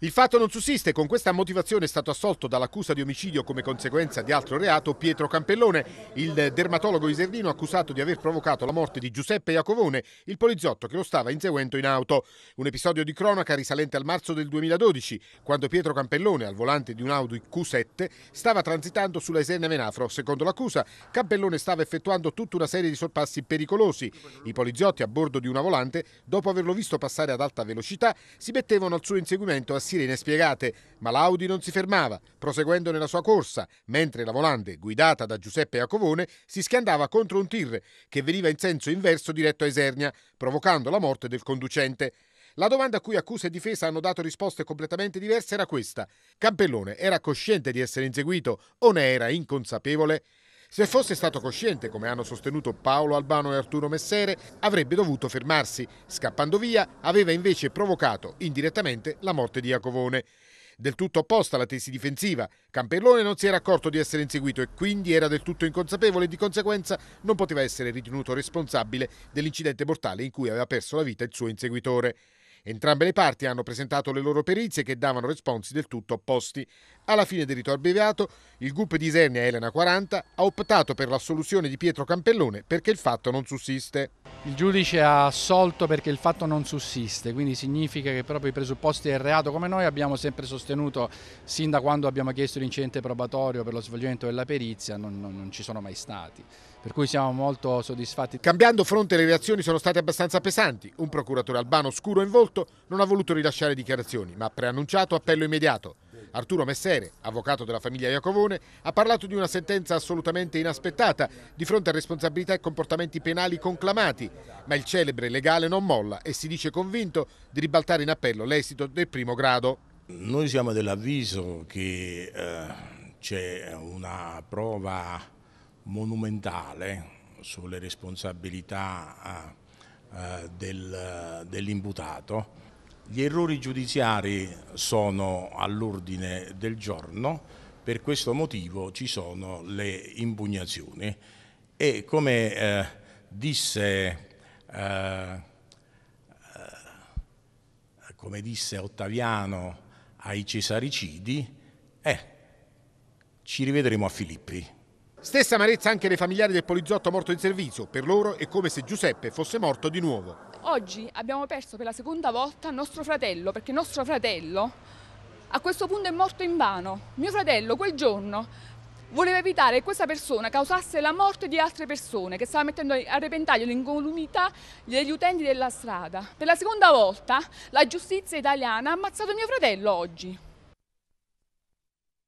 Il fatto non sussiste, con questa motivazione è stato assolto dall'accusa di omicidio come conseguenza di altro reato Pietro Campellone, il dermatologo isernino accusato di aver provocato la morte di Giuseppe Iacovone, il poliziotto che lo stava inseguendo in auto. Un episodio di cronaca risalente al marzo del 2012, quando Pietro Campellone, al volante di un Audi Q7, stava transitando sulla Isernia Menafro. Secondo l'accusa, Campellone stava effettuando tutta una serie di sorpassi pericolosi. I poliziotti a bordo di una volante, dopo averlo visto passare ad alta velocità, si mettevano al suo inseguimento a sirene spiegate, ma l'Audi non si fermava, proseguendo nella sua corsa, mentre la volante, guidata da Giuseppe Acovone, si schiandava contro un tir che veniva in senso inverso diretto a Esernia, provocando la morte del conducente. La domanda a cui accusa e difesa hanno dato risposte completamente diverse era questa. Campellone era cosciente di essere inseguito o ne era inconsapevole? Se fosse stato cosciente, come hanno sostenuto Paolo Albano e Arturo Messere, avrebbe dovuto fermarsi. Scappando via, aveva invece provocato indirettamente la morte di Jacovone. Del tutto opposta alla tesi difensiva, Campellone non si era accorto di essere inseguito e quindi era del tutto inconsapevole e di conseguenza non poteva essere ritenuto responsabile dell'incidente mortale in cui aveva perso la vita il suo inseguitore. Entrambe le parti hanno presentato le loro perizie che davano responsi del tutto opposti. Alla fine del rito abbreviato, il GUP di Isernia Elena 40 ha optato per l'assoluzione di Pietro Campellone perché il fatto non sussiste. Il giudice ha assolto perché il fatto non sussiste, quindi significa che proprio i presupposti del reato, come noi abbiamo sempre sostenuto sin da quando abbiamo chiesto l'incidente probatorio per lo svolgimento della perizia, non, non, non ci sono mai stati. Per cui siamo molto soddisfatti. Cambiando fronte le reazioni sono state abbastanza pesanti. Un procuratore albano scuro in volto non ha voluto rilasciare dichiarazioni, ma ha preannunciato appello immediato. Arturo Messere, avvocato della famiglia Iacovone, ha parlato di una sentenza assolutamente inaspettata di fronte a responsabilità e comportamenti penali conclamati, ma il celebre legale non molla e si dice convinto di ribaltare in appello l'esito del primo grado. Noi siamo dell'avviso che eh, c'è una prova monumentale sulle responsabilità eh, eh del, dell'imputato gli errori giudiziari sono all'ordine del giorno, per questo motivo ci sono le impugnazioni e come eh, disse eh, eh, come disse Ottaviano ai cesaricidi, eh, ci rivedremo a Filippi. Stessa amarezza anche dei familiari del poliziotto morto in servizio, per loro è come se Giuseppe fosse morto di nuovo. Oggi abbiamo perso per la seconda volta nostro fratello, perché nostro fratello a questo punto è morto in vano. Mio fratello quel giorno voleva evitare che questa persona causasse la morte di altre persone che stava mettendo a repentaglio l'incolumità degli utenti della strada. Per la seconda volta la giustizia italiana ha ammazzato mio fratello oggi.